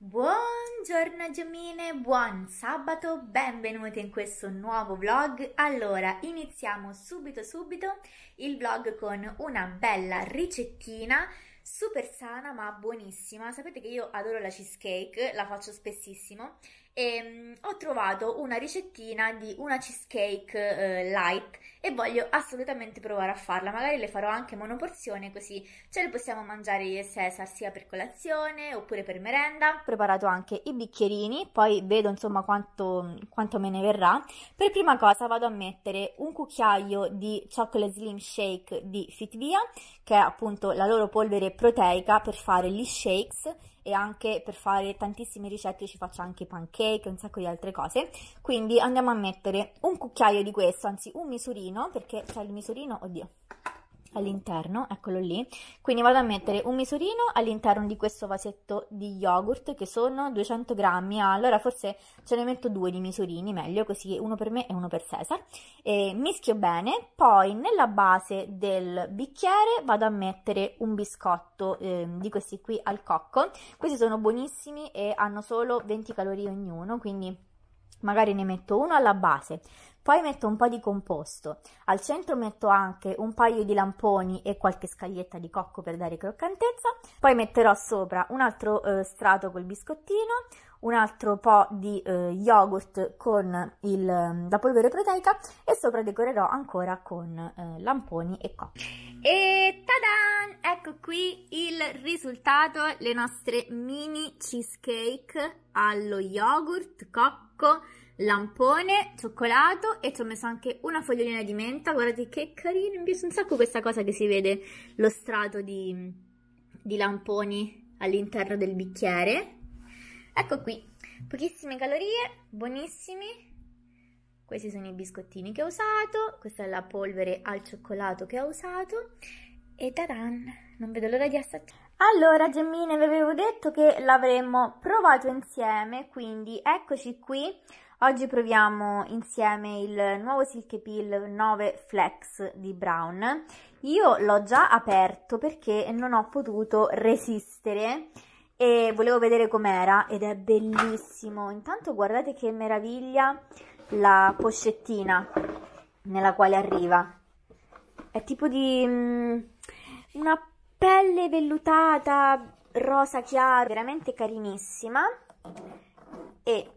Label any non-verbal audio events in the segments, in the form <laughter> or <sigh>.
Buongiorno gemine, buon sabato, benvenuti in questo nuovo vlog. Allora, iniziamo subito subito il vlog con una bella ricettina super sana ma buonissima. Sapete che io adoro la cheesecake, la faccio spessissimo e um, ho trovato una ricettina di una cheesecake eh, light e voglio assolutamente provare a farla, magari le farò anche monoporzione così ce le possiamo mangiare io e Cesar sia per colazione oppure per merenda. Ho preparato anche i bicchierini, poi vedo insomma quanto, quanto me ne verrà. Per prima cosa vado a mettere un cucchiaio di chocolate slim shake di Fitvia, che è appunto la loro polvere proteica per fare gli shakes e anche per fare tantissime ricette ci faccio anche pancake, e un sacco di altre cose. Quindi andiamo a mettere un cucchiaio di questo, anzi un misurino misurino, perché c'è il misurino, oddio, all'interno, eccolo lì. Quindi vado a mettere un misurino all'interno di questo vasetto di yogurt che sono 200 grammi, ah, allora forse ce ne metto due di misurini, meglio così, uno per me e uno per Cesar. E mischio bene, poi nella base del bicchiere vado a mettere un biscotto eh, di questi qui al cocco. Questi sono buonissimi e hanno solo 20 calorie ognuno, quindi magari ne metto uno alla base poi metto un po' di composto. Al centro metto anche un paio di lamponi e qualche scaglietta di cocco per dare croccantezza. Poi metterò sopra un altro eh, strato col biscottino, un altro po' di eh, yogurt con il, mm, la polvere proteica e sopra decorerò ancora con eh, lamponi e cocco. E tadan! Ecco qui il risultato, le nostre mini cheesecake allo yogurt, cocco, lampone, cioccolato e ci ho messo anche una fogliolina di menta, guardate che carino, mi piace un sacco questa cosa che si vede lo strato di, di lamponi all'interno del bicchiere. Ecco qui, pochissime calorie, buonissimi. Questi sono i biscottini che ho usato, questa è la polvere al cioccolato che ho usato e tadan, non vedo l'ora di assaggiare. Allora Gemmine, vi avevo detto che l'avremmo provato insieme, quindi eccoci qui Oggi proviamo insieme il nuovo Silk Peel 9 Flex di Brown. Io l'ho già aperto perché non ho potuto resistere e volevo vedere com'era ed è bellissimo. Intanto guardate che meraviglia la pochettina nella quale arriva. È tipo di um, una pelle vellutata rosa chiara, veramente carinissima e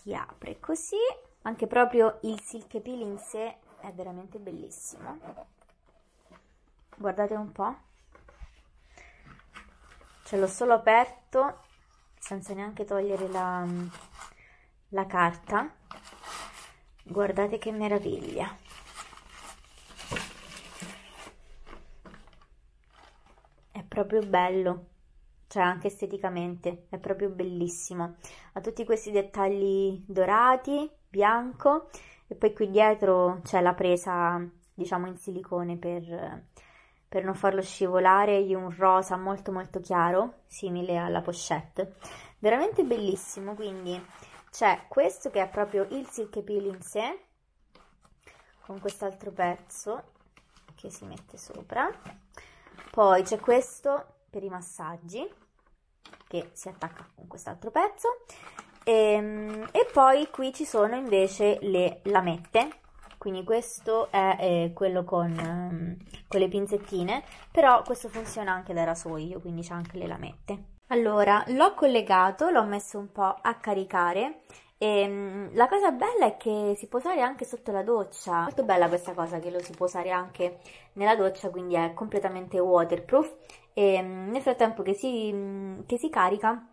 si apre così, anche proprio il silk peel in sé è veramente bellissimo. Guardate un po', ce l'ho solo aperto senza neanche togliere la, la carta. Guardate che meraviglia. È proprio bello cioè anche esteticamente è proprio bellissimo. Ha tutti questi dettagli dorati, bianco e poi qui dietro c'è la presa diciamo in silicone per, per non farlo scivolare di un rosa molto molto chiaro, simile alla pochette. Veramente bellissimo, quindi c'è questo che è proprio il silk peel in sé, con quest'altro pezzo che si mette sopra. Poi c'è questo per i massaggi, che si attacca con quest'altro pezzo e, ehm, e, poi qui ci sono invece le lamette quindi questo è eh, quello con, ehm, con le pinzettine però questo funziona anche da rasoio quindi c'è anche le lamette allora l'ho collegato l'ho messo un po' a caricare e ehm, la cosa bella è che si può usare anche sotto la doccia. Molto bella questa cosa che lo si può usare anche nella doccia, quindi è completamente waterproof e mm, nel frattempo che si, mm, che si carica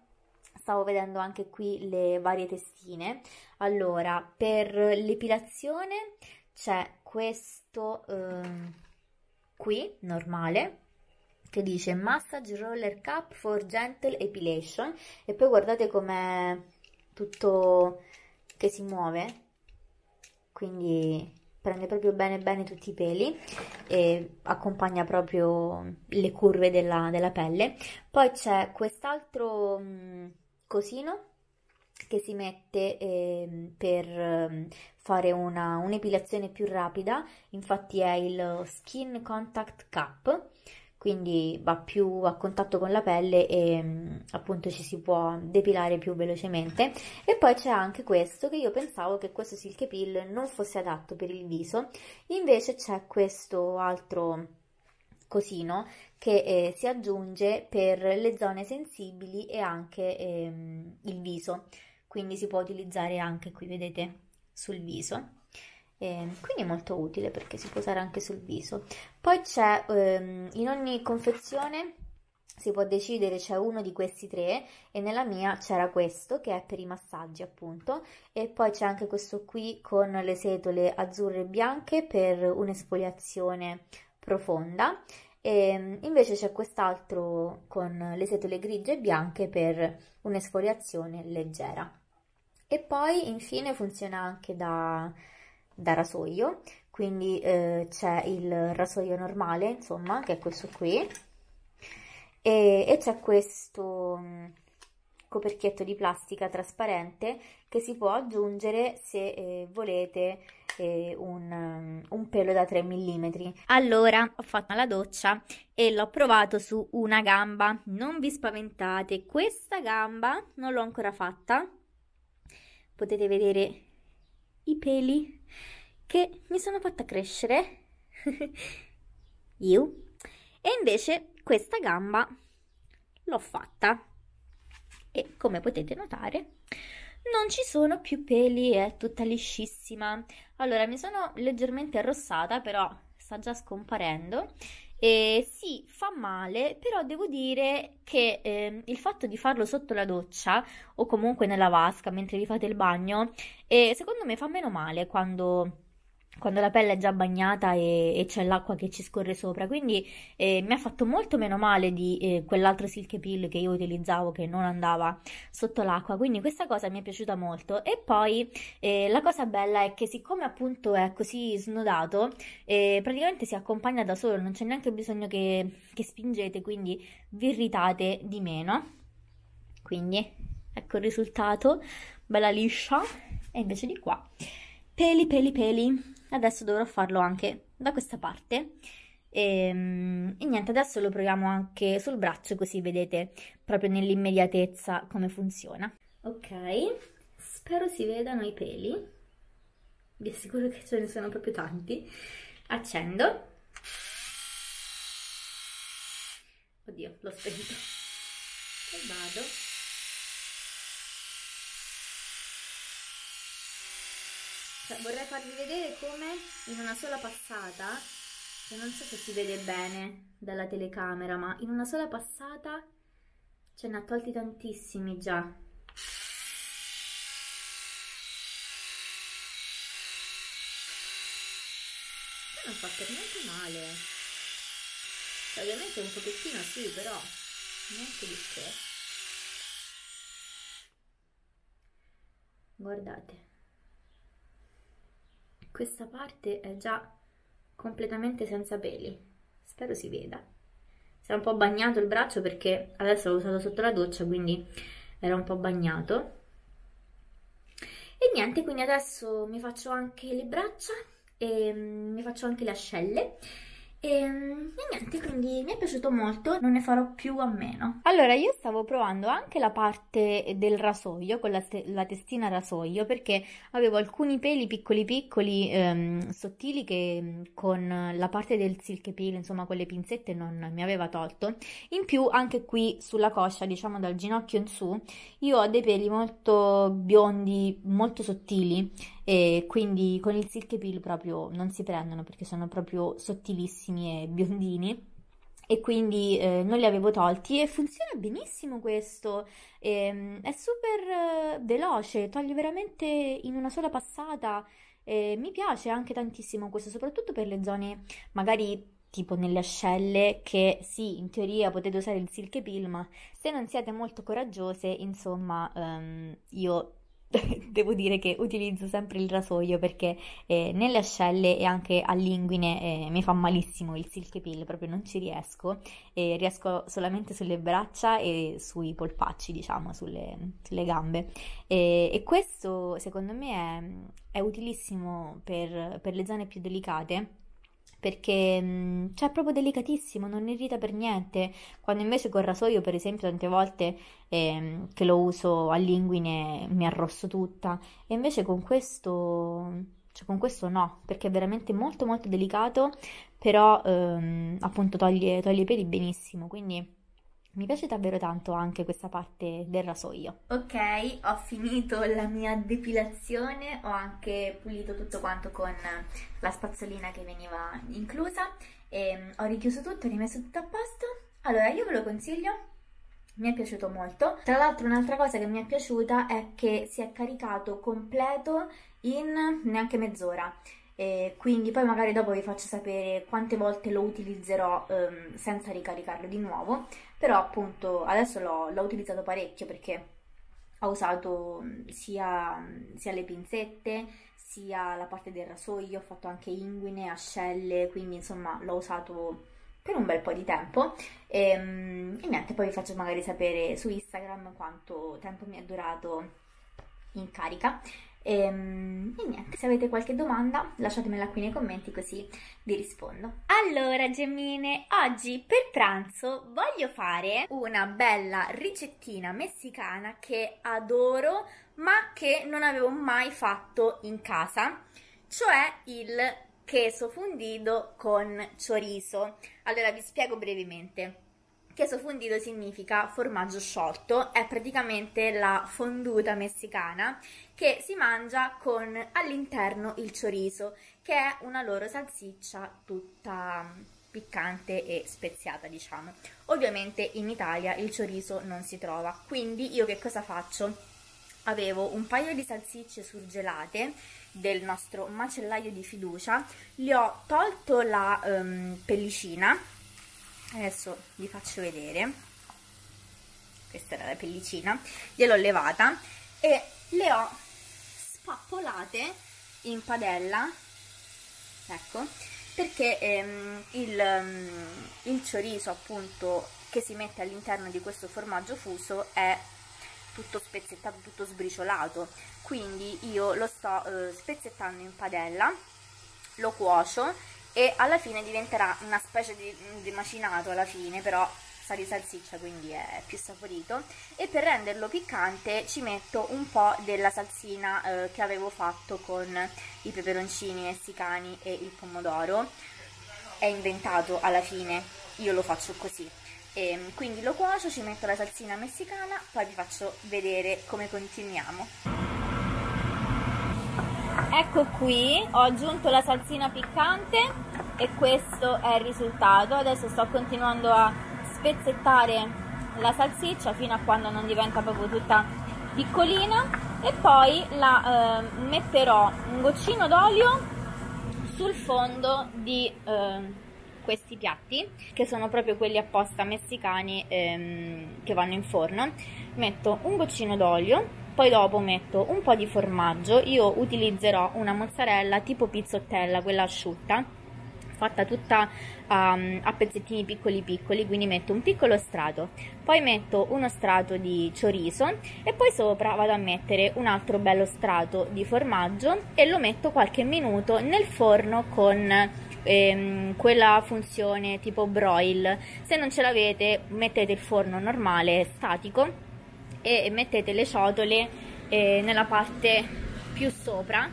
stavo vedendo anche qui le varie testine allora per l'epilazione c'è questo eh, qui normale che dice massage roller cup for gentle epilation e poi guardate com'è tutto che si muove quindi prende proprio bene bene tutti i peli e accompagna proprio le curve della, della pelle. Poi c'è quest'altro mm, cosino che si mette eh, per mm, fare una, un'epilazione più rapida, infatti è il Skin Contact Cup quindi va più a contatto con la pelle e mm, appunto ci si può depilare più velocemente e poi c'è anche questo che io pensavo che questo silk peel non fosse adatto per il viso invece c'è questo altro cosino che eh, si aggiunge per le zone sensibili e anche ehm, il viso quindi si può utilizzare anche qui vedete sul viso e ehm, quindi è molto utile perché si può usare anche sul viso. Poi c'è ehm, in ogni confezione si può decidere c'è uno di questi tre e nella mia c'era questo che è per i massaggi appunto e poi c'è anche questo qui con le setole azzurre e bianche per un'esfoliazione profonda e ehm, invece c'è quest'altro con le setole grigie e bianche per un'esfoliazione leggera e poi infine funziona anche da da rasoio quindi eh, c'è il rasoio normale insomma che è questo qui e, e c'è questo mm, coperchietto di plastica trasparente che si può aggiungere se eh, volete eh, un, mm, un, pelo da 3 mm. Allora ho fatto la doccia e l'ho provato su una gamba. Non vi spaventate, questa gamba non l'ho ancora fatta. Potete vedere i peli che mi sono fatta crescere <laughs> io e invece questa gamba l'ho fatta e come potete notare non ci sono più peli, è tutta liscissima. Allora, mi sono leggermente arrossata, però sta già scomparendo eh, sì, fa male, però devo dire che eh, il fatto di farlo sotto la doccia o comunque nella vasca mentre vi fate il bagno, eh, secondo me fa meno male quando quando la pelle è già bagnata e, e c'è l'acqua che ci scorre sopra, quindi eh, mi ha fatto molto meno male di eh, quell'altro silk peel che io utilizzavo che non andava sotto l'acqua, quindi questa cosa mi è piaciuta molto e poi eh, la cosa bella è che siccome appunto è così snodato, eh, praticamente si accompagna da solo, non c'è neanche bisogno che, che spingete, quindi vi irritate di meno, quindi ecco il risultato, bella liscia e invece di qua peli peli peli adesso dovrò farlo anche da questa parte e, ehm, e, niente adesso lo proviamo anche sul braccio così vedete proprio nell'immediatezza come funziona ok spero si vedano i peli vi assicuro che ce ne sono proprio tanti accendo oddio l'ho spento e vado Cioè, vorrei farvi vedere come in una sola passata, che non so se si vede bene dalla telecamera, ma in una sola passata ce ne ha tolti tantissimi già. Che cioè, non fa per niente male. Cioè, ovviamente un pochettino sì, però niente di che. Guardate questa parte è già completamente senza peli. Spero si veda. Si è un po' bagnato il braccio perché adesso l'ho usato sotto la doccia, quindi era un po' bagnato. E niente, quindi adesso mi faccio anche le braccia e mm, mi faccio anche le ascelle. E, ehm, e, niente, quindi mi è piaciuto molto, non ne farò più a meno. Allora, io stavo provando anche la parte del rasoio, con la, la testina rasoio, perché avevo alcuni peli piccoli piccoli, ehm, sottili, che mm, con la parte del silk peel, insomma con le pinzette non mi aveva tolto. In più, anche qui sulla coscia, diciamo dal ginocchio in su, io ho dei peli molto biondi, molto sottili, e quindi con il Silk Peel proprio non si prendono perché sono proprio sottilissimi e biondini e quindi eh, non li avevo tolti e funziona benissimo questo, e, ehm, è super eh, veloce, toglie veramente in una sola passata, e mi piace anche tantissimo questo, soprattutto per le zone magari tipo nelle ascelle che sì, in teoria potete usare il silk peel, ma se non siete molto coraggiose, insomma, um, io <laughs> devo dire che utilizzo sempre il rasoio perché eh, nelle ascelle e anche all'inguine eh, mi fa malissimo il silk peel, proprio non ci riesco, eh, riesco solamente sulle braccia e sui polpacci, diciamo, sulle, sulle gambe. e questo secondo me è, è utilissimo per, per le zone più delicate perché mm, cioè, è proprio delicatissimo, non irrita per niente. Quando invece col rasoio, per esempio, tante volte eh, che lo uso a linguine mi arrosso tutta, e invece con questo. Cioè, con questo no, perché è veramente molto molto delicato, però ehm, appunto toglie, toglie i peli benissimo, quindi mi piace davvero tanto anche questa parte del rasoio. Ok, ho finito la mia depilazione, ho anche pulito tutto quanto con la spazzolina che veniva inclusa, e mm, ho richiuso tutto, ho rimesso tutto a posto. Allora, io ve lo consiglio, mi è piaciuto molto. Tra l'altro un'altra cosa che mi è piaciuta è che si è caricato completo in neanche mezz'ora. E quindi poi magari dopo vi faccio sapere quante volte lo utilizzerò ehm, senza ricaricarlo di nuovo però appunto adesso l'ho, l'ho utilizzato parecchio perché ho usato mm, sia, mm, sia, le pinzette sia la parte del rasoio, ho fatto anche inguine, ascelle, quindi insomma l'ho usato per un bel po' di tempo e, ehm, e niente, poi vi faccio magari sapere su Instagram quanto tempo mi è durato in carica e, ehm, e niente, se avete qualche domanda lasciatemela qui nei commenti così vi rispondo. Allora gemmine, oggi per pranzo voglio fare una bella ricettina messicana che adoro ma che non avevo mai fatto in casa, cioè il queso fundido con chorizo. Allora vi spiego brevemente che sofondito significa formaggio sciolto, è praticamente la fonduta messicana che si mangia con all'interno il chorizo, che è una loro salsiccia tutta mm, piccante e speziata, diciamo. Ovviamente in Italia il chorizo non si trova, quindi io che cosa faccio? Avevo un paio di salsicce surgelate del nostro macellaio di fiducia, le ho tolto la um, pellicina adesso vi faccio vedere questa era la pellicina gliel'ho levata e le ho spappolate in padella ecco perché ehm, il, ehm, il chorizo appunto che si mette all'interno di questo formaggio fuso è tutto spezzettato, tutto sbriciolato quindi io lo sto eh, spezzettando in padella lo cuocio e alla fine diventerà una specie di, di macinato alla fine, però sa di salsiccia, quindi è più saporito. E per renderlo piccante ci metto un po' della salsina eh, che avevo fatto con i peperoncini messicani e il pomodoro. È inventato alla fine, io lo faccio così. E, ehm, quindi lo cuocio, ci metto la salsina messicana, poi vi faccio vedere come continuiamo ecco qui ho aggiunto la salsina piccante e questo è il risultato adesso sto continuando a spezzettare la salsiccia fino a quando non diventa proprio tutta piccolina e poi la eh, metterò un goccino d'olio sul fondo di eh, questi piatti che sono proprio quelli apposta messicani ehm, che vanno in forno metto un goccino d'olio poi dopo metto un po' di formaggio, io utilizzerò una mozzarella tipo pizzottella, quella asciutta, fatta tutta um, a pezzettini piccoli piccoli, quindi metto un piccolo strato, poi metto uno strato di chorizo e poi sopra vado a mettere un altro bello strato di formaggio e lo metto qualche minuto nel forno con ehm, quella funzione tipo broil. Se non ce l'avete mettete il forno normale statico e mettete le ciotole eh, nella parte più sopra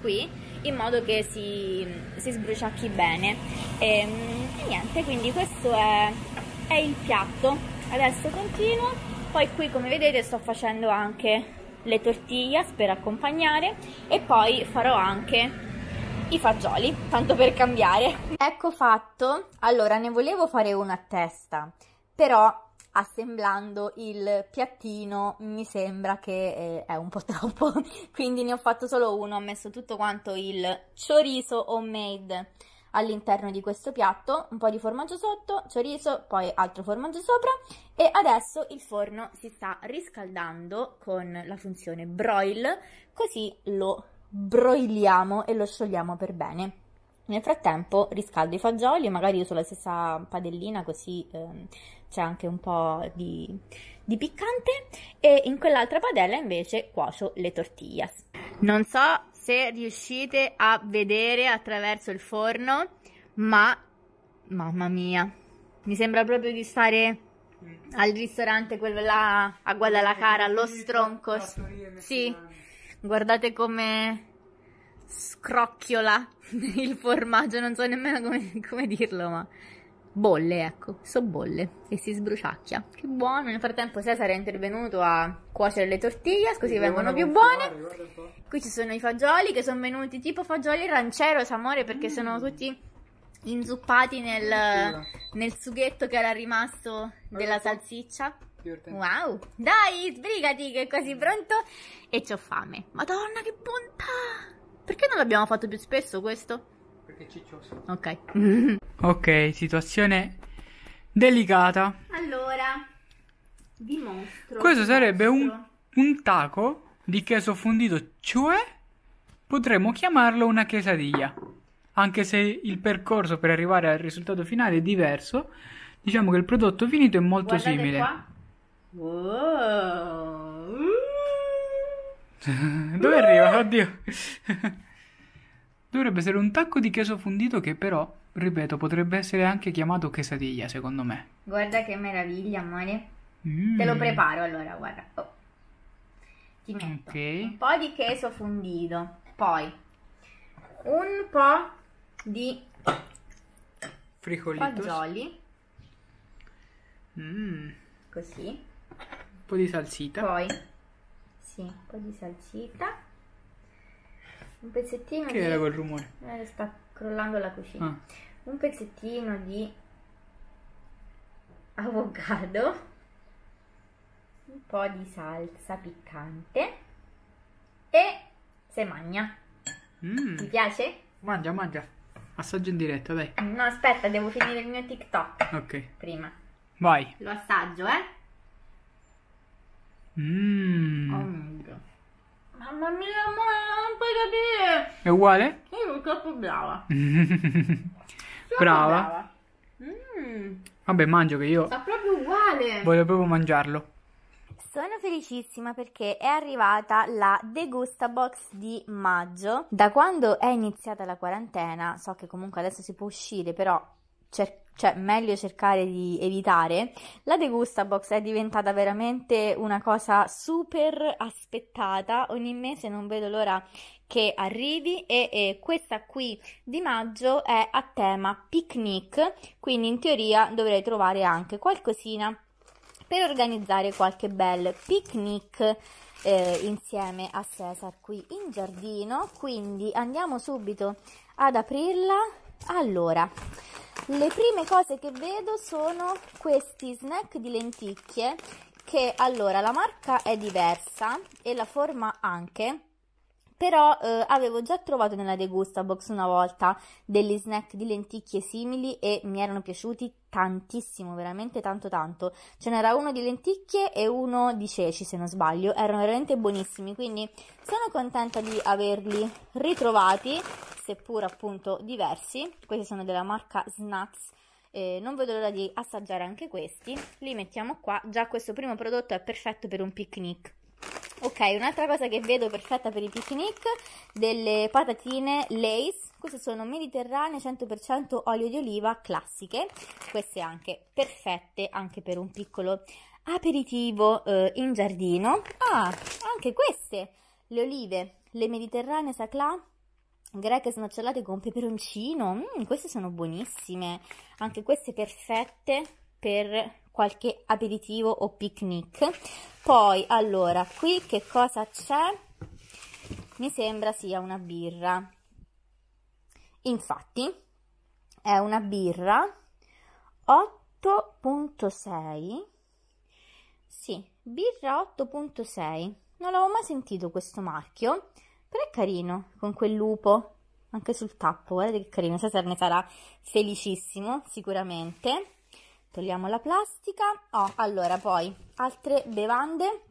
qui in modo che si, si sbruciacchi bene e, ehm, e, niente quindi questo è, è il piatto adesso continuo poi qui come vedete sto facendo anche le tortillas per accompagnare e poi farò anche i fagioli, tanto per cambiare. Ecco fatto, allora ne volevo fare una a testa, però assemblando il piattino mi sembra che eh, è un po' <laughs> troppo quindi ne ho fatto solo uno ho messo tutto quanto il chorizo homemade all'interno di questo piatto un po' di formaggio sotto, chorizo, poi altro formaggio sopra e adesso il forno si sta riscaldando con la funzione broil così lo broiliamo e lo sciogliamo per bene nel frattempo riscaldo i fagioli magari uso la stessa padellina così eh, c'è anche un po' di, di piccante e in quell'altra padella invece cuocio le tortillas. Non so se riuscite a vedere attraverso il forno, ma mamma mia, mi sembra proprio di stare al ristorante quello là a Guadalajara, allo stronco. Sì, guardate come scrocchiola <laughs> il formaggio, non so nemmeno come, come dirlo, ma bolle, ecco, so bolle e si sbruciacchia. Che buono. Nel frattempo Cesare è intervenuto a cuocere le tortillas così vengono più buone. Qui ci sono i fagioli che sono venuti tipo fagioli rancero, amore, perché mm. sono tutti inzuppati nel, nel, sughetto che era rimasto della salsiccia. Wow, dai, sbrigati che è quasi pronto e ho fame. Madonna, che bontà! Perché non l'abbiamo fatto più spesso questo? Perché è ciccioso. Ok. ok, situazione delicata. Allora, vi mostro. Questo sarebbe mostro. Un, un taco di queso fondito, cioè potremmo chiamarlo una quesadilla. Anche se il percorso per arrivare al risultato finale è diverso, diciamo che il prodotto finito è molto Guardate simile. Qua. Wow. <laughs> Dove arriva? Oddio. Dovrebbe essere un tacco di cheso fondito che però, ripeto, potrebbe essere anche chiamato quesadilla, secondo me. Guarda che meraviglia, amore. Mm. Te lo preparo allora, guarda. Oh. Ti metto okay. un po' di cheso fondito, poi un po' di fricolitos. fagioli. Mm. Così. Un po' di salsita. Poi, sì, un po' di salsita un pezzettino che di... era quel rumore? Eh, sta crollando la cucina ah. un pezzettino di avocado un po' di salsa piccante e se magna mm. ti piace? mangia mangia assaggio in diretta dai no aspetta devo finire il mio tiktok ok prima vai lo assaggio eh mmm oh. Mamma mia, ma non puoi capire. È uguale? Sono troppo brava. <laughs> brava. Mm. Vabbè, mangio che io. Sta proprio uguale. Voglio proprio mangiarlo. Sono felicissima perché è arrivata la Degusta Box di maggio. Da quando è iniziata la quarantena, so che comunque adesso si può uscire, però cerchiamo cioè meglio cercare di evitare, la degusta box è diventata veramente una cosa super aspettata, ogni mese non vedo l'ora che arrivi e, e questa qui di maggio è a tema picnic, quindi in teoria dovrei trovare anche qualcosina per organizzare qualche bel picnic eh, insieme a Cesar qui in giardino, quindi andiamo subito ad aprirla allora, le prime cose che vedo sono questi snack di lenticchie che allora la marca è diversa e la forma anche però eh, avevo già trovato nella Degusta Box una volta degli snack di lenticchie simili e mi erano piaciuti tantissimo, veramente tanto tanto. Ce n'era uno di lenticchie e uno di ceci, se non sbaglio, erano veramente buonissimi, quindi sono contenta di averli ritrovati, seppur appunto diversi. Questi sono della marca Snacks. Eh, non vedo l'ora di assaggiare anche questi. Li mettiamo qua. Già questo primo prodotto è perfetto per un picnic. Ok, un'altra cosa che vedo perfetta per i picnic, delle patatine Lace, queste sono mediterranee 100% olio di oliva classiche, queste anche perfette anche per un piccolo aperitivo eh, in giardino. Ah, anche queste, le olive, le mediterranee sacla greche snocciolate con peperoncino, mm, queste sono buonissime, anche queste perfette per qualche aperitivo o picnic. Poi, allora, qui che cosa c'è? Mi sembra sia una birra. Infatti, è una birra 8.6. Sì, birra 8.6. Non l'avevo mai sentito questo marchio, però è carino, con quel lupo anche sul tappo, guardate che carino, Cesare ne sarà felicissimo sicuramente. Togliamo la plastica. Oh, allora, poi, altre bevande.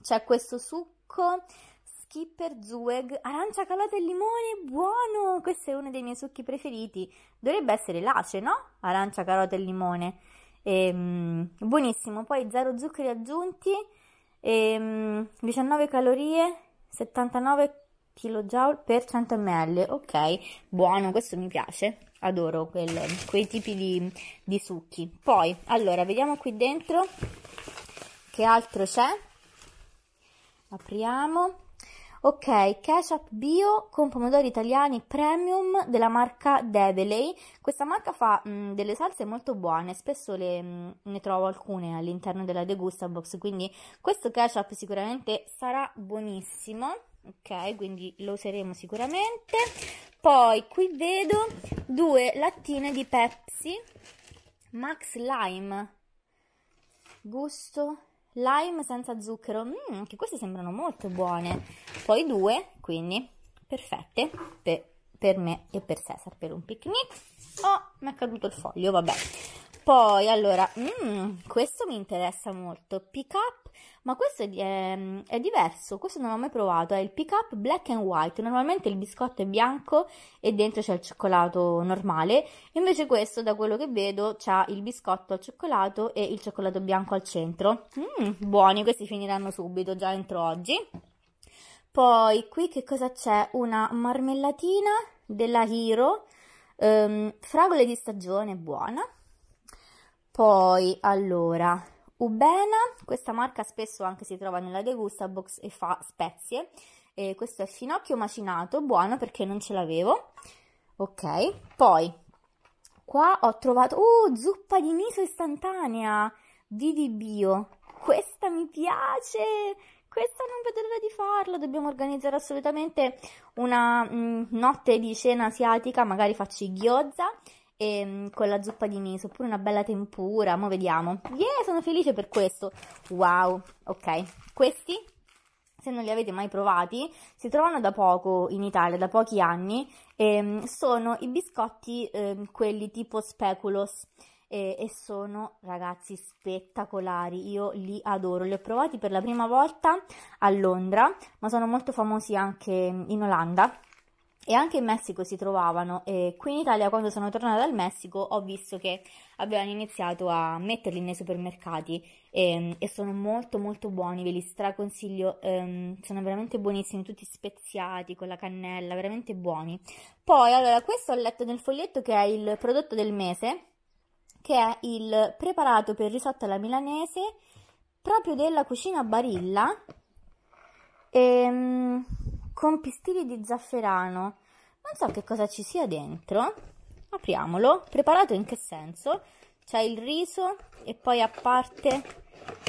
C'è questo succo Skipper Zueg, arancia calata e limone, buono! Questo è uno dei miei succhi preferiti. Dovrebbe essere lace, no? Arancia, carota e limone. Ehm, buonissimo, poi zero zuccheri aggiunti, ehm, 19 calorie, 79 calorie kJ per 100 ml. Ok, buono, questo mi piace. Adoro quel, quei tipi di, di succhi. Poi, allora, vediamo qui dentro che altro c'è. Apriamo. Ok, ketchup bio con pomodori italiani premium della marca Develey. Questa marca fa mh, mm, delle salse molto buone, spesso le, mh, mm, ne trovo alcune all'interno della Degusta Box, quindi questo ketchup sicuramente sarà buonissimo ok quindi lo useremo sicuramente poi qui vedo due lattine di Pepsi Max Lime gusto lime senza zucchero mm, anche queste sembrano molto buone poi due quindi perfette per, per me e per Cesar per un picnic oh mi è caduto il foglio vabbè poi, allora, mm, questo mi interessa molto, pick up, ma questo è, ehm, è, diverso, questo non l'ho mai provato, è il pick up black and white, normalmente il biscotto è bianco e dentro c'è il cioccolato normale, invece questo, da quello che vedo, c'ha il biscotto al cioccolato e il cioccolato bianco al centro. Mm, buoni, questi finiranno subito, già entro oggi. Poi qui che cosa c'è? Una marmellatina della Hero, ehm, fragole di stagione, buona poi, allora, Ubena, questa marca spesso anche si trova nella Degusta Box e fa spezie. E questo è finocchio macinato, buono perché non ce l'avevo. Ok, poi qua ho trovato... oh, zuppa di miso istantanea! Vivi Bio. Questa mi piace! Questa non vedo l'ora di farla, dobbiamo organizzare assolutamente una mh, mm, notte di cena asiatica, magari facci ghiozza e, ehm, con la zuppa di miso, oppure una bella tempura, ma vediamo. Yeah, sono felice per questo. Wow, ok. Questi, se non li avete mai provati, si trovano da poco in Italia, da pochi anni, e, ehm, sono i biscotti, eh, quelli tipo speculos e, sono ragazzi spettacolari, io li adoro, li ho provati per la prima volta a Londra, ma sono molto famosi anche in Olanda e anche in Messico si trovavano e qui in Italia quando sono tornata dal Messico ho visto che avevano iniziato a metterli nei supermercati e, ehm, e sono molto molto buoni, ve li straconsiglio, ehm, sono veramente buonissimi, tutti speziati con la cannella, veramente buoni. Poi allora questo ho letto nel foglietto che è il prodotto del mese, che è il preparato per risotto alla milanese proprio della cucina Barilla. Ehm, con pistili di zafferano. Non so che cosa ci sia dentro. Apriamolo. Preparato in che senso? C'è il riso e poi a parte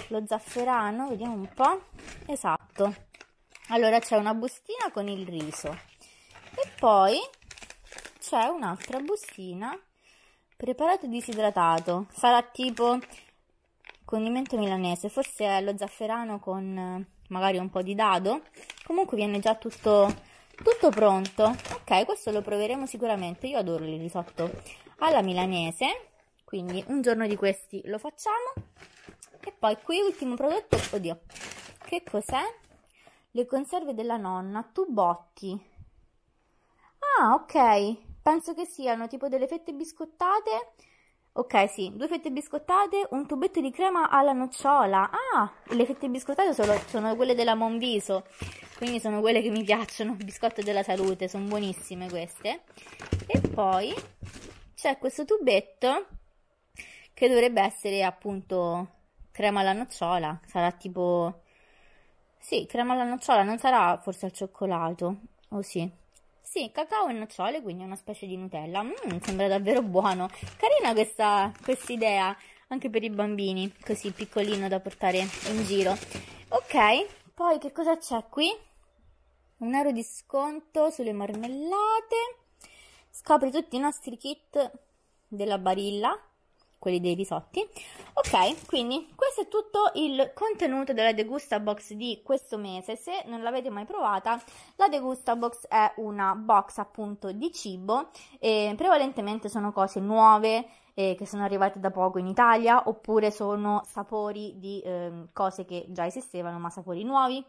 lo zafferano. Vediamo un po'. Esatto. Allora c'è una bustina con il riso. E poi c'è un'altra bustina preparato disidratato. Sarà tipo condimento milanese, forse è lo zafferano con eh, magari un po' di dado. Comunque viene già tutto, tutto pronto. Ok, questo lo proveremo sicuramente. Io adoro il risotto alla milanese, quindi un giorno di questi lo facciamo. E poi qui ultimo prodotto, oddio, che cos'è? Le conserve della nonna, tubotti. Ah, ok, penso che siano tipo delle fette biscottate Ok, sì, due fette biscottate, un tubetto di crema alla nocciola. Ah, le fette biscottate sono, sono quelle della Monviso, quindi sono quelle che mi piacciono, <laughs> biscotte della salute, sono buonissime queste. E poi c'è questo tubetto che dovrebbe essere appunto crema alla nocciola, sarà tipo... Sì, crema alla nocciola, non sarà forse al cioccolato, o oh, sì. Sì, cacao e nocciole, quindi una specie di Nutella. Mm, sembra davvero buono. Carina questa quest idea, anche per i bambini, così piccolino da portare in giro. Ok, poi che cosa c'è qui? Un euro di sconto sulle marmellate. Scopri tutti i nostri kit della Barilla quelli dei risotti. Ok, quindi questo è tutto il contenuto della degusta box di questo mese. Se non l'avete mai provata, la degusta box è una box appunto di cibo, prevalentemente sono cose nuove eh, che sono arrivate da poco in Italia oppure sono sapori di eh, cose che già esistevano ma sapori nuovi.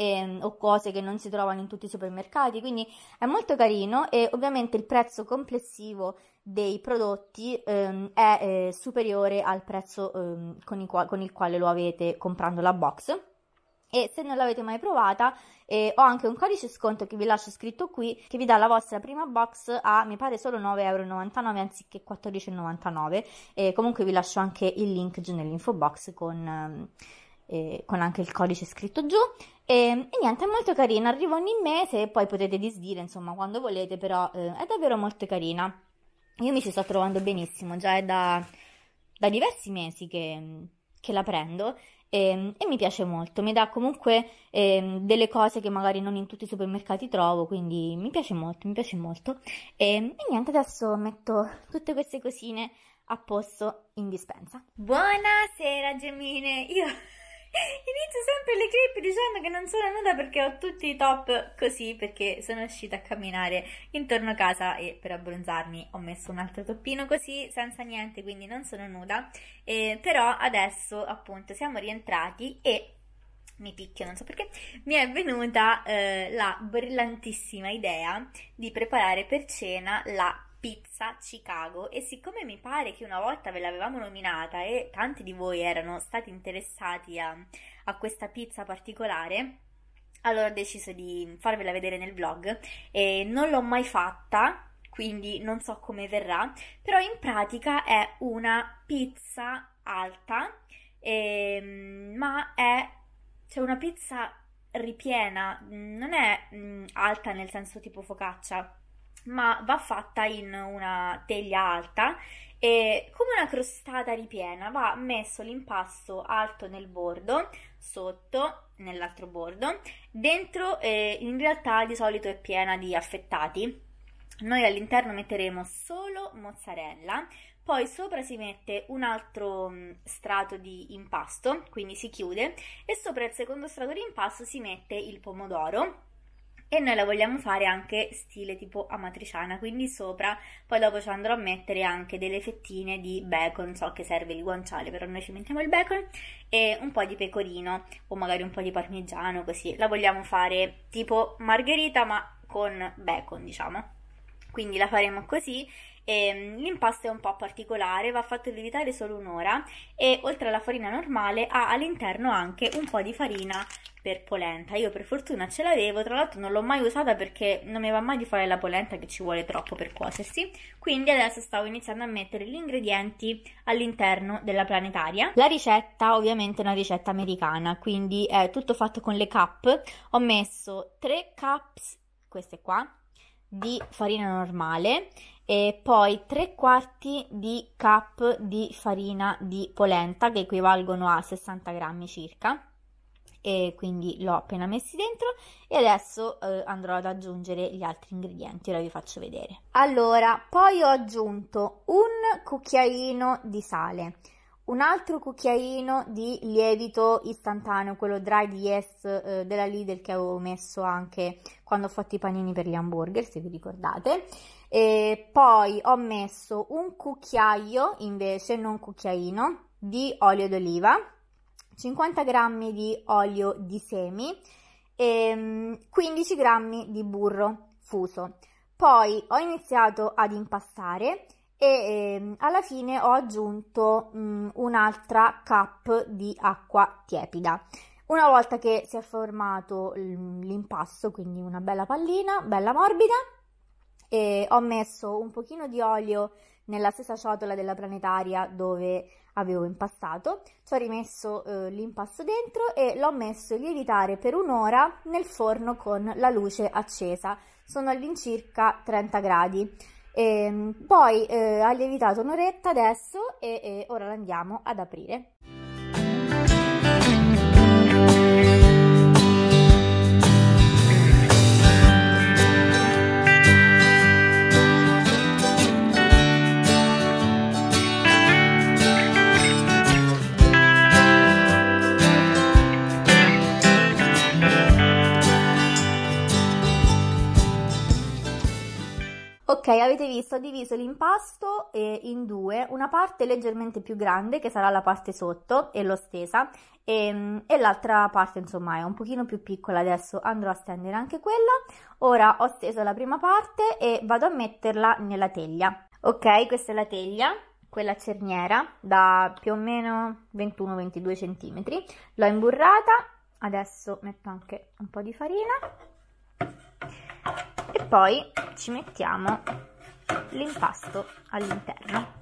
E, ehm, o cose che non si trovano in tutti i supermercati, quindi è molto carino e ovviamente il prezzo complessivo dei prodotti ehm, è eh, superiore al prezzo ehm, con, il quale, con, il quale lo avete comprando la box e se non l'avete mai provata eh, ho anche un codice sconto che vi lascio scritto qui che vi dà la vostra prima box a mi pare solo 9,99€ anziché 14,99€ e comunque vi lascio anche il link giù nell'info box con... Ehm, eh, con anche il codice scritto giù. E, ehm, e, niente, è molto carina, arriva ogni mese e poi potete disdire, insomma, quando volete, però eh, è davvero molto carina. Io mi ci sto trovando benissimo, già è da, da diversi mesi che, che la prendo e, ehm, e, mi piace molto, mi dà comunque eh, delle cose che magari non in tutti i supermercati trovo, quindi mi piace molto, mi piace molto. E, ehm, e niente, adesso metto tutte queste cosine a posto in dispensa. Buonasera Gemine, io... <laughs> Inizio sempre le clip dicendo che non sono nuda perché ho tutti i top così perché sono uscita a camminare intorno a casa e per abbronzarmi ho messo un altro toppino così senza niente quindi non sono nuda eh, però adesso appunto siamo rientrati e mi picchio, non so perché, mi è venuta eh, la brillantissima idea di preparare per cena la Pizza Chicago e siccome mi pare che una volta ve l'avevamo nominata e tanti di voi erano stati interessati a, a questa pizza particolare, allora ho deciso di farvela vedere nel vlog e non l'ho mai fatta, quindi non so come verrà, però in pratica è una pizza alta, ehm, ma è cioè una pizza ripiena, non è mh, mm, alta nel senso tipo focaccia, ma va fatta in una teglia alta e come una crostata ripiena va messo l'impasto alto nel bordo, sotto nell'altro bordo, dentro eh, in realtà di solito è piena di affettati. Noi all'interno metteremo solo mozzarella, poi sopra si mette un altro mm, strato di impasto, quindi si chiude, e sopra il secondo strato di impasto si mette il pomodoro e noi la vogliamo fare anche stile tipo amatriciana, quindi sopra poi dopo ci andrò a mettere anche delle fettine di bacon, so che serve il guanciale, però noi ci mettiamo il bacon e un po' di pecorino o magari un po' di parmigiano così, la vogliamo fare tipo margherita ma con bacon diciamo, quindi la faremo così e mm, l'impasto è un po' particolare, va fatto lievitare solo un'ora e oltre alla farina normale ha all'interno anche un po' di farina per polenta. Io per fortuna ce l'avevo, tra l'altro non l'ho mai usata perché non mi va mai di fare la polenta che ci vuole troppo per cuocersi. Quindi adesso stavo iniziando a mettere gli ingredienti all'interno della planetaria. La ricetta ovviamente è una ricetta americana, quindi è tutto fatto con le cup. Ho messo 3 cups, queste qua, di farina normale e poi 3 quarti di cup di farina di polenta che equivalgono a 60 grammi circa e quindi l'ho appena messi dentro e adesso eh, andrò ad aggiungere gli altri ingredienti ora vi faccio vedere allora poi ho aggiunto un cucchiaino di sale un altro cucchiaino di lievito istantaneo, quello dry di Yes eh, della Lidl che avevo messo anche quando ho fatto i panini per gli hamburger, se vi ricordate, e poi ho messo un cucchiaio invece, non cucchiaino, di olio d'oliva, 50 g di olio di semi e 15 mm, g di burro fuso. Poi ho iniziato ad impastare e ehm, alla fine ho aggiunto mm, un'altra cup di acqua tiepida. Una volta che si è formato l'impasto, quindi una bella pallina, bella morbida, e ho messo un pochino di olio nella stessa ciotola della planetaria dove avevo impastato, ci ho rimesso eh, l'impasto dentro e l'ho messo a lievitare per un'ora nel forno con la luce accesa, sono all'incirca 30 gradi. E, ehm, poi eh, ha lievitato un'oretta adesso e, e ora l'andiamo ad aprire. Ok, avete visto, ho diviso l'impasto eh, in due, una parte leggermente più grande che sarà la parte sotto e l'ho stesa e, ehm, e l'altra parte insomma è un pochino più piccola adesso, andrò a stendere anche quella. Ora ho steso la prima parte e vado a metterla nella teglia. Ok, questa è la teglia, quella cerniera da più o meno 21-22 cm, l'ho imburrata, adesso metto anche un po' di farina e poi ci mettiamo l'impasto all'interno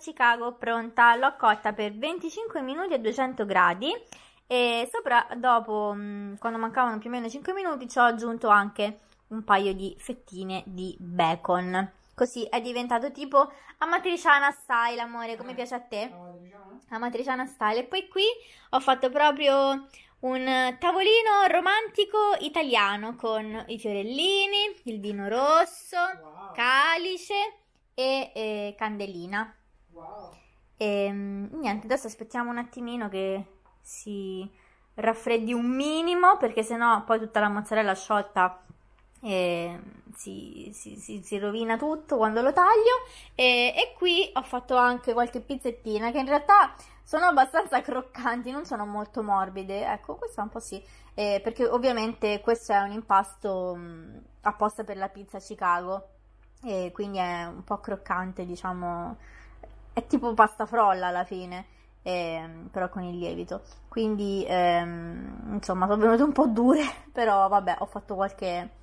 Chicago pronta, l'ho cotta per 25 minuti a 200 gradi e sopra, dopo, mm, quando mancavano più o meno 5 minuti, ci ho aggiunto anche un paio di fettine di bacon. Così è diventato tipo amatriciana style, amore, come piace a te? Amatriciana? Amatriciana style. E poi qui ho fatto proprio un tavolino romantico italiano con i fiorellini, il vino rosso, wow. calice e eh, candelina. Wow. E ehm, niente, adesso aspettiamo un attimino che si raffreddi un minimo perché sennò poi tutta la mozzarella sciolta eh, si, si, si, si, rovina tutto quando lo taglio e, e, qui ho fatto anche qualche pizzettina che in realtà sono abbastanza <laughs> croccanti, non sono molto morbide, ecco questa un po' sì, eh, perché ovviamente questo è un impasto mm, apposta per la pizza Chicago, e quindi è un po' croccante diciamo è tipo pasta frolla alla fine, ehm, però con il lievito. Quindi, ehm, insomma, sono venute un po' dure, <laughs> però vabbè, ho fatto qualche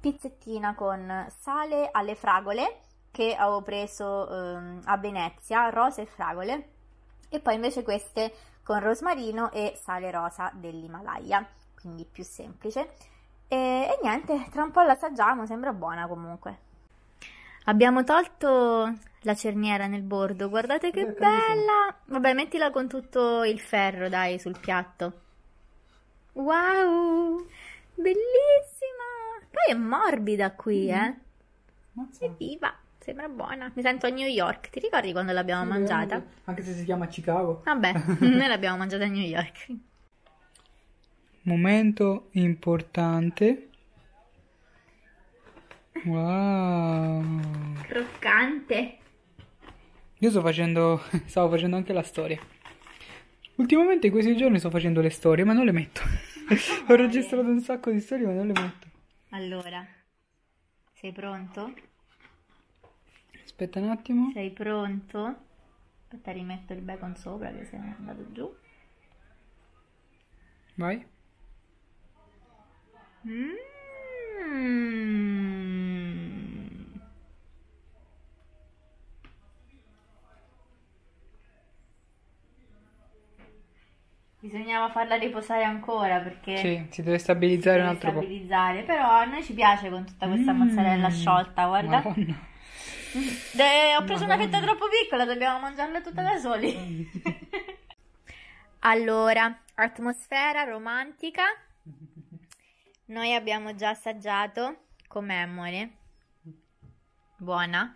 pizzettina con sale alle fragole che avevo preso ehm, a Venezia, rose e fragole, e poi invece queste con rosmarino e sale rosa dell'Himalaya, quindi più semplice. E, e niente, tra un po' l'assaggiamo, sembra buona comunque. Abbiamo tolto la cerniera nel bordo, guardate che eh, bella! Vabbè, mettila con tutto il ferro, dai, sul piatto. Wow! Bellissima! Poi è morbida qui, mm. eh? Mazza. È viva, sembra buona. Mi sento a New York, ti ricordi quando l'abbiamo sì, mangiata? Anche se si chiama Chicago. Vabbè, <laughs> <laughs> noi l'abbiamo mangiata a New York. Momento importante Wow. Croccante. Io sto facendo, <laughs> stavo facendo anche la storia. Ultimamente in questi giorni sto facendo le storie, ma non le metto. <laughs> Ho registrato un sacco di storie, ma non le metto. Allora, sei pronto? Aspetta un attimo. Sei pronto? Aspetta, rimetto il bacon sopra che se n'è andato giù. Vai. Mmm. farla riposare ancora perché sì, si deve stabilizzare si deve un altro stabilizzare. po'. Però a noi ci piace con tutta questa mm, mozzarella sciolta, guarda. <laughs> De, ho preso Madonna. una fetta troppo piccola, dobbiamo mangiarla tutta da soli. <laughs> allora, atmosfera romantica. Noi abbiamo già assaggiato com'è, amore? Buona.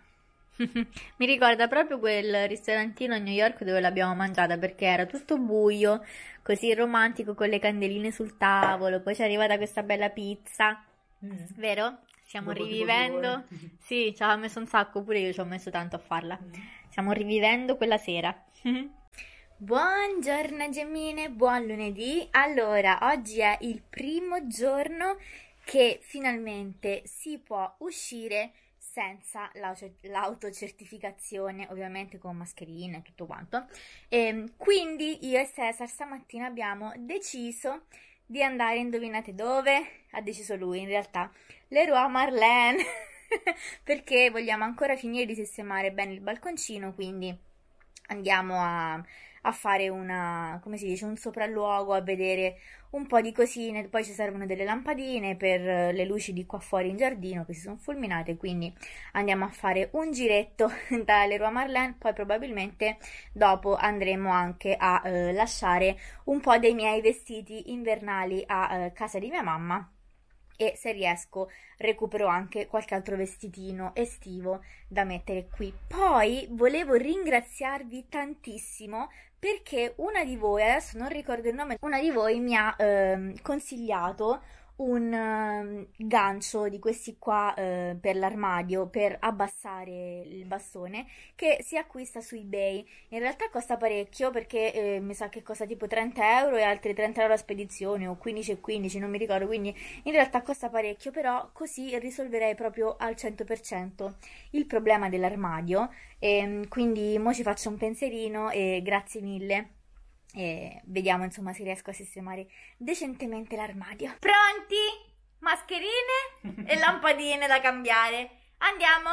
<laughs> Mi ricorda proprio quel ristorantino a New York dove l'abbiamo mangiata perché era tutto buio, così romantico con le candeline sul tavolo, poi ci arriva da questa bella pizza, mm. vero? Stiamo Dopo rivivendo. <laughs> Sì, ci ha messo un sacco, pure io ci ho messo tanto a farla. Mm. Stiamo rivivendo quella sera. <laughs> Buongiorno Gemmine, buon lunedì. Allora, oggi è il primo giorno che finalmente si può uscire senza l'autocertificazione, ovviamente con mascherina e tutto quanto. E ehm, quindi io e Cesar stamattina abbiamo deciso di andare, indovinate dove? Ha deciso lui in realtà, Leroy Marlene, <laughs> perché vogliamo ancora finire di sistemare bene il balconcino, quindi andiamo a a fare una, come si dice, un sopralluogo, a vedere un po' di cosine, poi ci servono delle lampadine per eh, le luci di qua fuori in giardino che si sono fulminate, quindi andiamo a fare un giretto <laughs> da Leroy Marlene, poi probabilmente dopo andremo anche a eh, lasciare un po' dei miei vestiti invernali a eh, casa di mia mamma e se riesco recupero anche qualche altro vestitino estivo da mettere qui. Poi volevo ringraziarvi tantissimo perché una di voi, adesso non ricordo il nome, una di voi mi ha ehm, consigliato un uh, gancio di questi qua uh, per l'armadio per abbassare il bastone che si acquista su ebay in realtà costa parecchio perché eh, mi sa che costa tipo 30 euro e altri 30 euro a spedizione o 15 e 15 non mi ricordo quindi in realtà costa parecchio però così risolverei proprio al 100% il problema dell'armadio e, ehm, quindi mo ci faccio un pensierino e grazie mille e vediamo insomma se riesco a sistemare decentemente l'armadio. Pronti? Mascherine e <laughs> lampadine da cambiare. Andiamo!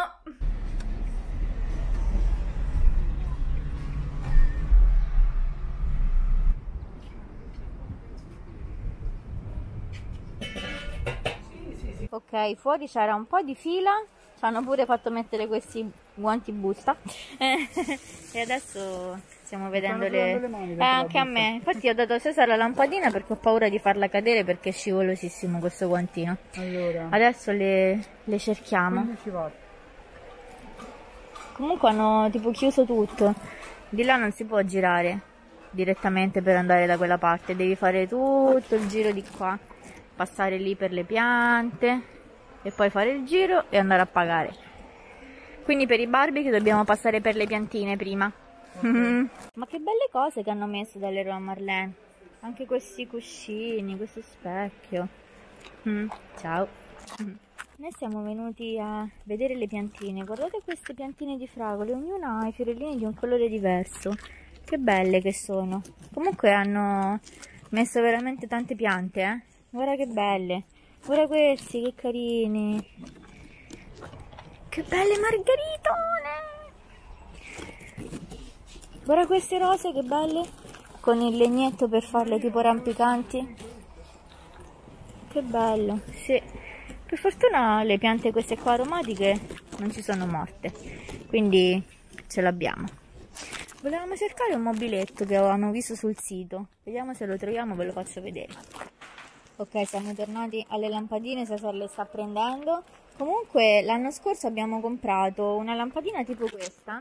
Ok, fuori c'era un po' di fila, ci hanno pure fatto mettere questi guanti busta <laughs> e adesso Stiamo vedendo le... le mani, eh, anche a me. Infatti ho dato a Cesare la lampadina perché ho paura di farla cadere perché è scivolosissimo questo guantino. Allora. Adesso le, le cerchiamo. Comunque hanno tipo chiuso tutto. Di là non si può girare direttamente per andare da quella parte. Devi fare tutto il giro di qua. Passare lì per le piante. E poi fare il giro e andare a pagare. Quindi per i barbecue dobbiamo passare per le piantine prima. Mm-hmm. Ma che belle cose che hanno messo dalle Roma Marlene. Anche questi cuscini, questo specchio. Mm. Ciao. Mm. Noi siamo venuti a vedere le piantine. Guardate queste piantine di fragole, ognuna ha i fiorellini di un colore diverso. Che belle che sono. Comunque hanno messo veramente tante piante, eh. Guarda che belle. Guarda questi, che carini. Che belle margheritone! Guarda queste rose che belle, con il legnetto per farle tipo rampicanti. Che bello, sì. Per fortuna le piante queste qua aromatiche non ci sono morte, quindi ce l'abbiamo. Volevamo cercare un mobiletto che avevamo visto sul sito, vediamo se lo troviamo, ve lo faccio vedere. Ok, siamo tornati alle lampadine, Sasar le sta prendendo. Comunque l'anno scorso abbiamo comprato una lampadina tipo questa,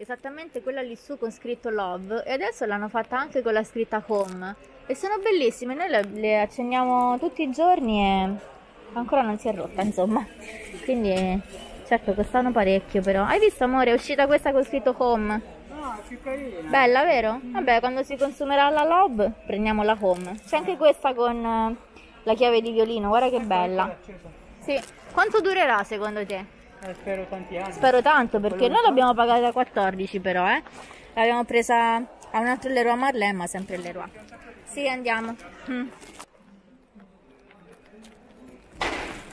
esattamente quella lì su con scritto love e adesso l'hanno fatta anche con la scritta home e sono bellissime, noi le, le accendiamo tutti i giorni e ancora non si è rotta insomma <laughs> quindi certo costano parecchio però hai visto amore è uscita questa con scritto home Ah, che carina. Bella, vero? Vabbè, quando si consumerà la lob, prendiamo la home. C'è anche questa con eh, la chiave di violino, guarda che bella. Sì. Quanto durerà secondo te? Eh, spero tanti anni. Spero tanto perché noi l'abbiamo pagata da 14 però, eh. L'abbiamo presa a un altro Leroy Marlè, ma sempre Leroy. Sì, andiamo. Mm.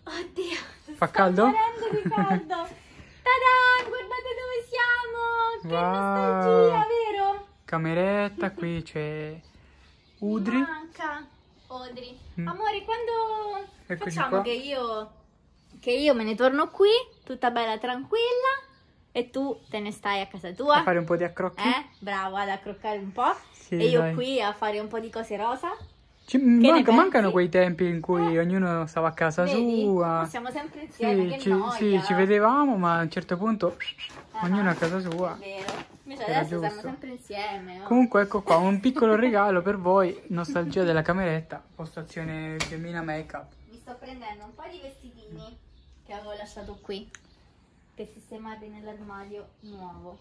Oddio. Fa caldo? Sto di caldo. <laughs> Tadan, guardate dove siamo. Che wow. nostalgia, vero? Cameretta, qui c'è Udri. manca Odri. Mm. Amore, quando Eccoci facciamo qua. che io che io me ne torno qui, tutta bella tranquilla, e tu te ne stai a casa tua. A fare un po' di accrocchi. Eh, bravo, ad accroccare un po'. Sì, e io dai. qui a fare un po' di cose rosa. Ci manca, mancano quei tempi in cui eh. ognuno stava a casa Vedi? sua. Siamo sempre insieme, sì, ci, sì, ci, vedevamo, ma a un certo punto ah, ognuno a ah, casa sua. È vero. Invece adesso giusto. siamo sempre insieme. Oh. Comunque ecco qua, un piccolo <laughs> regalo per voi, nostalgia della cameretta, postazione femmina make up. Mi sto prendendo un po' di vestitini che avevo lasciato qui per sistemarli nell'armadio nuovo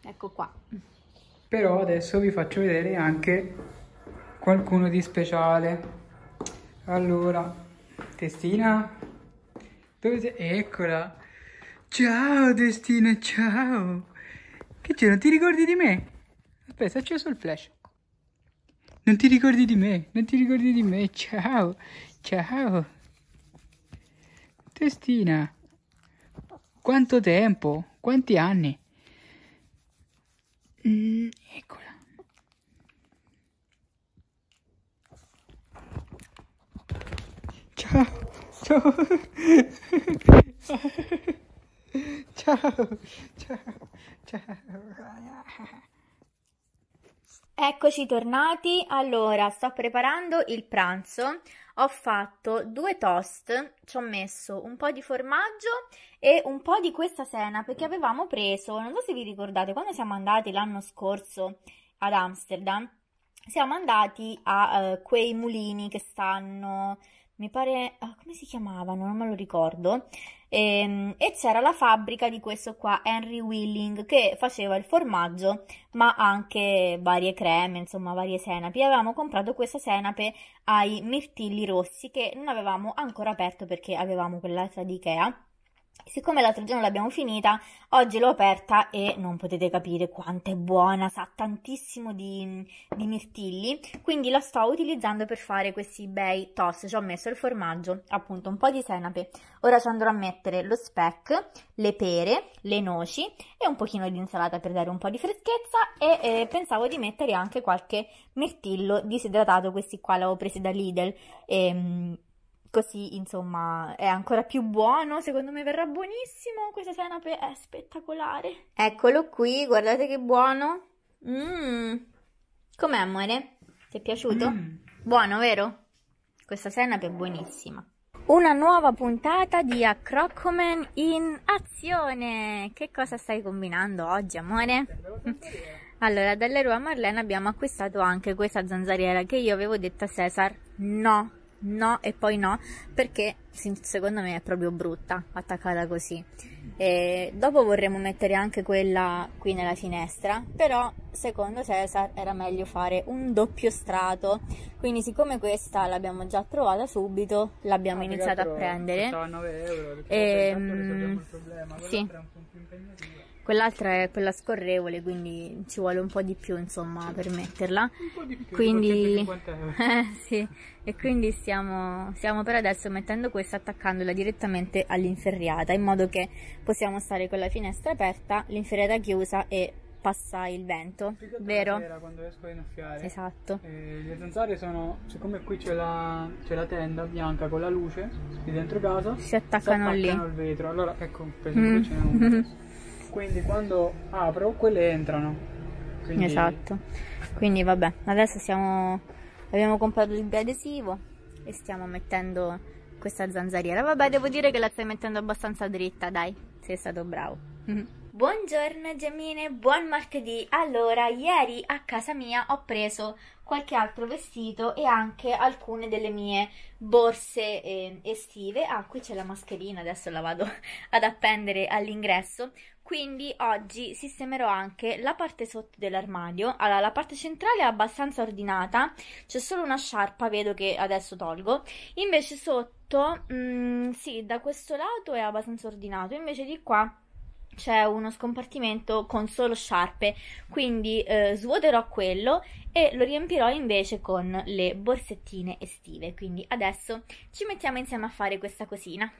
ecco qua però adesso vi faccio vedere anche qualcuno di speciale allora testina dove sei? eccola ciao testina ciao che c'è non ti ricordi di me? aspetta acceso il flash non ti ricordi di me non ti ricordi di me ciao ciao Testina, quanto tempo, quanti anni? Mm, eccola. Ciao, ciao, ciao, ciao, ciao. Eccoci tornati. Allora, sto preparando il pranzo. Ho fatto due toast, ci ho messo un po' di formaggio e un po' di questa sena perché avevamo preso, non so se vi ricordate, quando siamo andati l'anno scorso ad Amsterdam, siamo andati a eh, quei mulini che stanno mi pare, oh, come si chiamavano, non me lo ricordo, e, ehm, e c'era la fabbrica di questo qua, Henry Willing, che faceva il formaggio, ma anche varie creme, insomma varie senapi. Avevamo comprato questa senape ai mirtilli rossi che non avevamo ancora aperto perché avevamo quell'altra di Ikea Siccome l'altro giorno l'abbiamo finita, oggi l'ho aperta e non potete capire quanto è buona, sa tantissimo di, di mirtilli, quindi la sto utilizzando per fare questi bei toast. Ci ho messo il formaggio, appunto un po' di senape. Ora ci andrò a mettere lo speck, le pere, le noci e un pochino di insalata per dare un po' di freschezza e eh, pensavo di mettere anche qualche mirtillo disidratato, questi qua l'avevo presi da Lidl. E, ehm, Così, insomma, è ancora più buono, secondo me verrà buonissimo, questa senape è spettacolare. Eccolo qui, guardate che buono. Mmm. Com'è amore? Ti è piaciuto? Mm. Buono, vero? Questa senape è buonissima. Una nuova puntata di A Croccoman in azione! Che cosa stai combinando oggi, amore? <laughs> Allora, dalle Rua Marlene abbiamo acquistato anche questa zanzariera che io avevo detto a Cesar no, no e poi no, perché secondo me è proprio brutta attaccata così. E dopo vorremmo mettere anche quella qui nella finestra, però secondo Cesar era meglio fare un doppio strato, quindi siccome questa l'abbiamo già trovata subito, l'abbiamo ah, iniziata a prendere. 9 euro, e, ehm, sì quell'altra è quella scorrevole quindi ci vuole un po' di più insomma per metterla Un po' di più, quindi eh, <laughs> sì. e quindi stiamo, stiamo per adesso mettendo questa attaccandola direttamente all'inferriata in modo che possiamo stare con la finestra aperta l'inferriata chiusa e passa il vento vero? Sera, quando esco a innaffiare esatto eh, le zanzare sono siccome qui c'è la, la, tenda bianca con la luce di dentro casa si attaccano, si attaccano lì al vetro allora ecco per esempio mm. ce n'è un <laughs> quindi quando apro quelle entrano quindi... esatto quindi vabbè adesso siamo abbiamo comprato il biadesivo e stiamo mettendo questa zanzariera vabbè devo dire che la stai mettendo abbastanza dritta dai sei stato bravo mhm. Buongiorno Gemine, buon martedì. Allora, ieri a casa mia ho preso qualche altro vestito e anche alcune delle mie borse eh, estive. Ah, qui c'è la mascherina, adesso la vado <laughs> ad appendere all'ingresso quindi oggi sistemerò anche la parte sotto dell'armadio. Allora, la parte centrale è abbastanza ordinata, c'è solo una sciarpa, vedo che adesso tolgo. Invece sotto, mh, mm, sì, da questo lato è abbastanza ordinato, invece di qua c'è uno scompartimento con solo sciarpe, quindi eh, svuoterò quello e lo riempirò invece con le borsettine estive. Quindi adesso ci mettiamo insieme a fare questa cosina.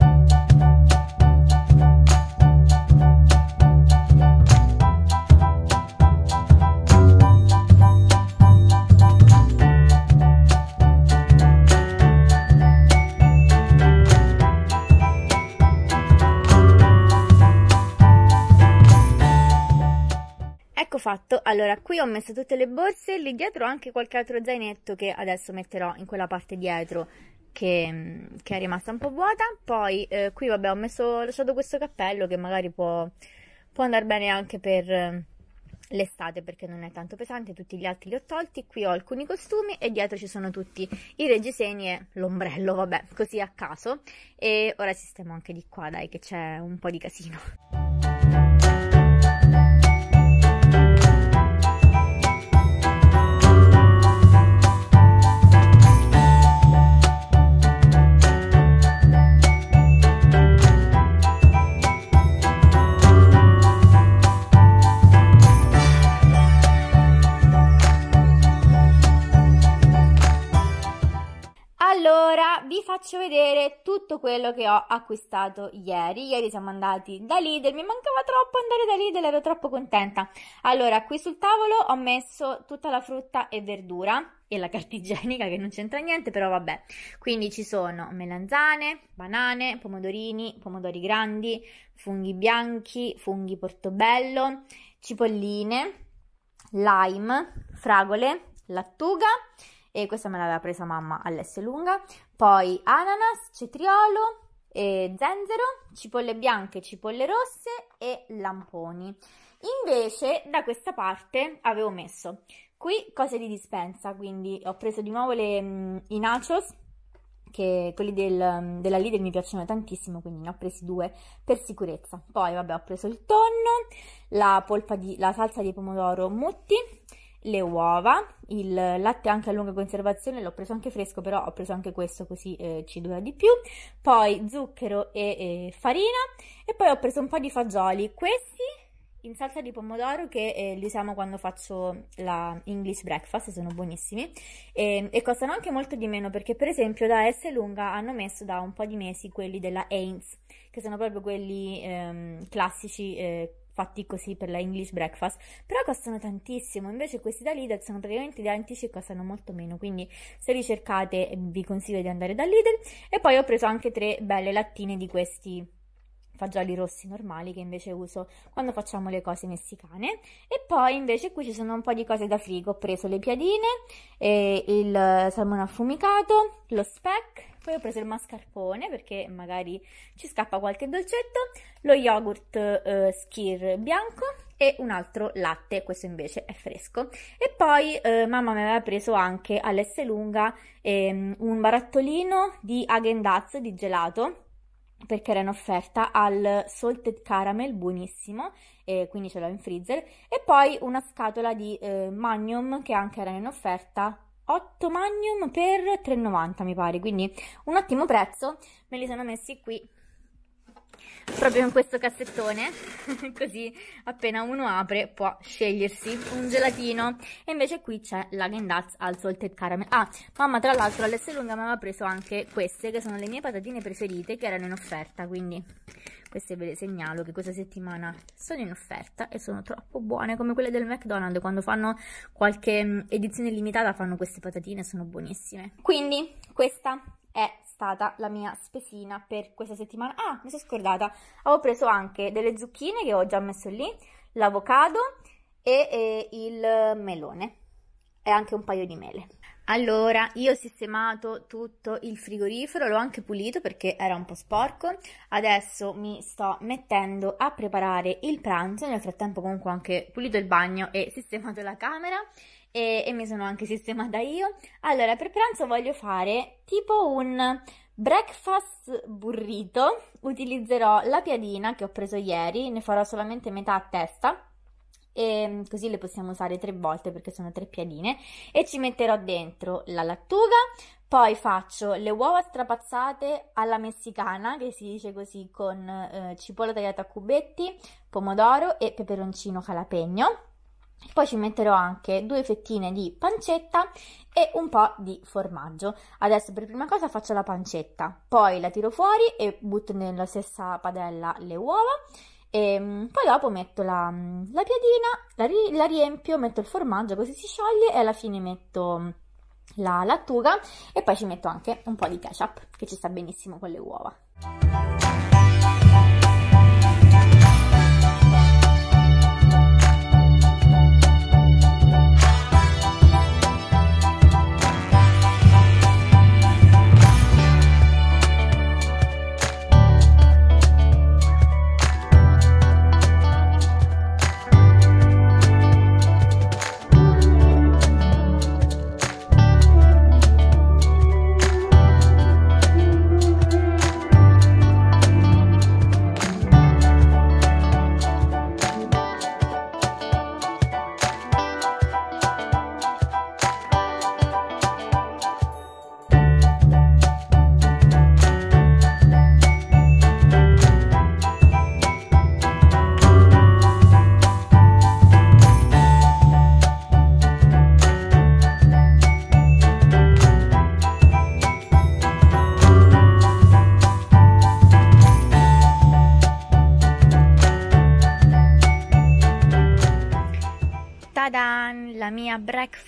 fatto, allora qui ho messo tutte le borse, lì dietro ho anche qualche altro zainetto che adesso metterò in quella parte dietro che, mm, che è rimasta un po' vuota. Poi eh, qui vabbè ho messo, ho lasciato questo cappello che magari può, può andare bene anche per eh, l'estate perché non è tanto pesante, tutti gli altri li ho tolti, qui ho alcuni costumi e dietro ci sono tutti i reggiseni e l'ombrello, vabbè, così a caso. E ora sistemo anche di qua, dai, che c'è un po' di casino. Allora, vi faccio vedere tutto quello che ho acquistato ieri. Ieri siamo andati da Lidl, mi mancava troppo andare da Lidl, ero troppo contenta. Allora, qui sul tavolo ho messo tutta la frutta e verdura e la carta igienica che non c'entra niente, però vabbè. Quindi ci sono melanzane, banane, pomodorini, pomodori grandi, funghi bianchi, funghi portobello, cipolline, lime, fragole, lattuga e questa me l'aveva presa mamma all'S lunga, poi ananas, cetriolo, zenzero, cipolle bianche, cipolle rosse e lamponi. Invece da questa parte avevo messo qui cose di dispensa, quindi ho preso di nuovo le, mh, mm, i nachos, che quelli del, mm, della Lidl mi piacciono tantissimo, quindi ne ho presi due per sicurezza. Poi vabbè ho preso il tonno, la, di, la salsa di pomodoro mutti, le uova, il latte anche a lunga conservazione, l'ho preso anche fresco, però ho preso anche questo così eh, ci dura di più, poi zucchero e eh, farina e poi ho preso un po' di fagioli, questi in salsa di pomodoro che eh, li usiamo quando faccio la English breakfast, sono buonissimi e, ehm, e, costano anche molto di meno perché per esempio da S Lunga hanno messo da un po' di mesi quelli della Heinz, che sono proprio quelli ehm, classici eh, fatti così per la English breakfast, però costano tantissimo, invece questi da Lidl sono praticamente identici e costano molto meno, quindi se li cercate vi consiglio di andare da Lidl e poi ho preso anche tre belle lattine di questi fagioli rossi normali che invece uso quando facciamo le cose messicane e poi invece qui ci sono un po' di cose da frigo ho preso le piadine il salmone affumicato lo speck poi ho preso il mascarpone perché magari ci scappa qualche dolcetto lo yogurt eh, skir bianco e un altro latte, questo invece è fresco. E poi eh, mamma mi aveva preso anche all'Esselunga ehm, un barattolino di Agendaz di gelato perché era in offerta al salted caramel, buonissimo, e quindi ce l'ho in freezer, e poi una scatola di eh, magnum che anche era in offerta, 8 magnum per 3,90 mi pare, quindi un ottimo prezzo, me li sono messi qui proprio in questo cassettone, <laughs> così appena uno apre può scegliersi un gelatino. E invece qui c'è la Dazs al salted caramel. Ah, mamma tra l'altro Lunga mi aveva preso anche queste, che sono le mie patatine preferite, che erano in offerta, quindi queste ve le segnalo che questa settimana sono in offerta e sono troppo buone come quelle del McDonald's quando fanno qualche mm, edizione limitata fanno queste patatine sono buonissime quindi questa è stata la mia spesina per questa settimana. Ah, mi sono scordata, avevo preso anche delle zucchine che ho già messo lì, l'avocado e, e il melone e anche un paio di mele. Allora, io ho sistemato tutto il frigorifero, l'ho anche pulito perché era un po' sporco. Adesso mi sto mettendo a preparare il pranzo, nel frattempo comunque ho anche pulito il bagno e sistemato la camera e, e mi sono anche sistemata io. Allora, per pranzo voglio fare tipo un breakfast burrito. Utilizzerò la piadina che ho preso ieri, ne farò solamente metà a testa e mm, così le possiamo usare tre volte perché sono tre piadine e ci metterò dentro la lattuga poi faccio le uova strapazzate alla messicana che si dice così con eh, cipolla tagliata a cubetti pomodoro e peperoncino calapegno poi ci metterò anche due fettine di pancetta e un po' di formaggio. Adesso per prima cosa faccio la pancetta, poi la tiro fuori e butto nella stessa padella le uova e mm, poi dopo metto la, mm, la piadina, la, ri, la, riempio, metto il formaggio così si scioglie e alla fine metto mm, la lattuga e poi ci metto anche un po' di ketchup che ci sta benissimo con le uova.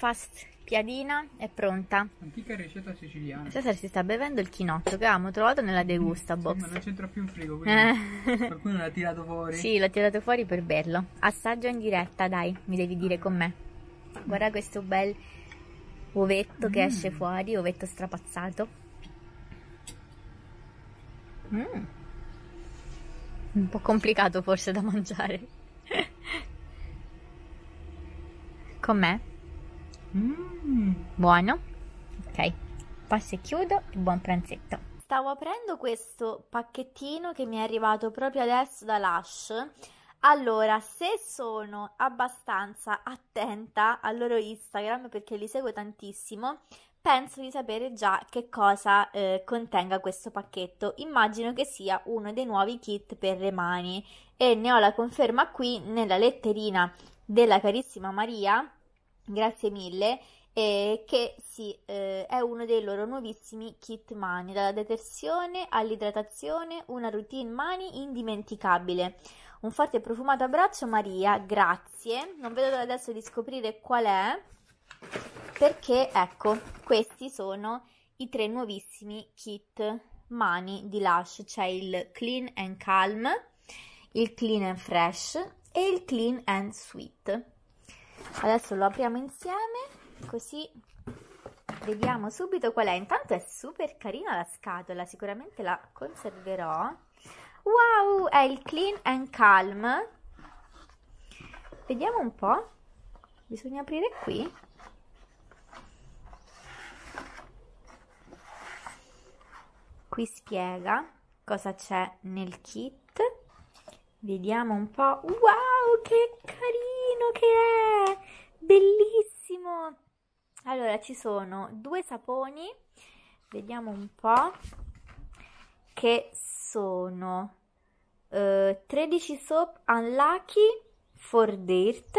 breakfast piadina è pronta. Antica ricetta siciliana. Cesare si sta bevendo il chinotto che avevamo trovato nella degusta box. Sì, ma non c'entra più in frigo, quindi eh. qualcuno l'ha tirato fuori. Sì, l'ha tirato fuori per berlo. Assaggio in diretta, dai, mi devi dire con me. Guarda questo bel ovetto mm. che esce mm. fuori, ovetto strapazzato. Mm. Un po' complicato forse da mangiare. con me? Mm, buono. Ok, passo e chiudo e buon pranzetto. Stavo aprendo questo pacchettino che mi è arrivato proprio adesso da Lush. Allora, se sono abbastanza attenta al loro Instagram perché li seguo tantissimo, penso di sapere già che cosa eh, contenga questo pacchetto. Immagino che sia uno dei nuovi kit per le mani e ne ho la conferma qui nella letterina della carissima Maria grazie mille, e che sì, eh, è uno dei loro nuovissimi kit mani, dalla detersione all'idratazione, una routine mani indimenticabile. Un forte e profumato abbraccio Maria, grazie, non vedo l'ora adesso di scoprire qual è, perché ecco, questi sono i tre nuovissimi kit mani di Lush, c'è il Clean and Calm, il Clean and Fresh e il Clean and Sweet adesso lo apriamo insieme così vediamo subito qual è intanto è super carina la scatola sicuramente la conserverò wow è il clean and calm vediamo un po bisogna aprire qui qui spiega cosa c'è nel kit vediamo un po wow che carino buono che è! Bellissimo! Allora, ci sono due saponi, vediamo un po', che sono eh, 13 Soap Unlucky for Dirt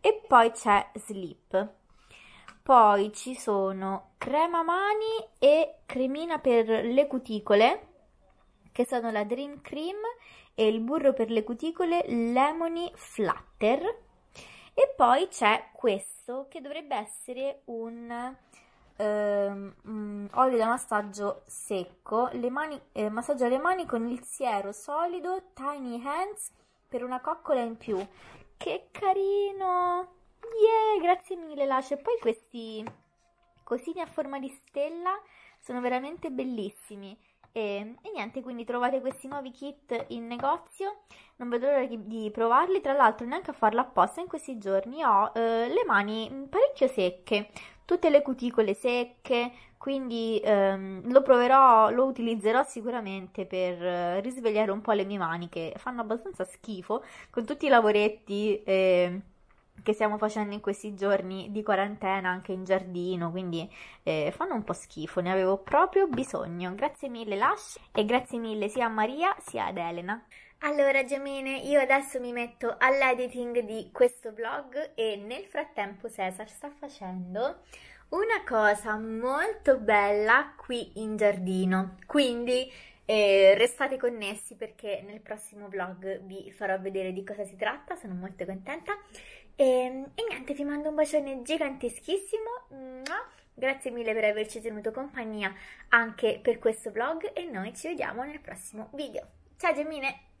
e poi c'è Sleep. Poi ci sono crema mani e cremina per le cuticole, che sono la Dream Cream e il burro per le cuticole Lemony Flutter. E poi c'è questo che dovrebbe essere un ehm, mm, olio da massaggio secco, le mani, eh, massaggio alle mani con il siero solido Tiny Hands per una coccola in più. Che carino! Yeah, grazie mille Lace. E poi questi cosini a forma di stella sono veramente bellissimi. E, e, niente, quindi trovate questi nuovi kit in negozio, non vedo l'ora di, provarli, tra l'altro neanche a farlo apposta in questi giorni ho eh, le mani parecchio secche, tutte le cuticole secche, quindi ehm, lo proverò, lo utilizzerò sicuramente per eh, risvegliare un po' le mie mani che fanno abbastanza schifo con tutti i lavoretti... Eh, che stiamo facendo in questi giorni di quarantena anche in giardino, quindi eh, fanno un po' schifo, ne avevo proprio bisogno. Grazie mille Lash e grazie mille sia a Maria sia ad Elena. Allora Gemene, io adesso mi metto all'editing di questo vlog e nel frattempo Cesar sta facendo una cosa molto bella qui in giardino, quindi eh, restate connessi perché nel prossimo vlog vi farò vedere di cosa si tratta, sono molto contenta. E, ehm, e niente, ti mando un bacione giganteschissimo. Grazie mille per averci tenuto compagnia anche per questo vlog e noi ci vediamo nel prossimo video. Ciao Gemmine!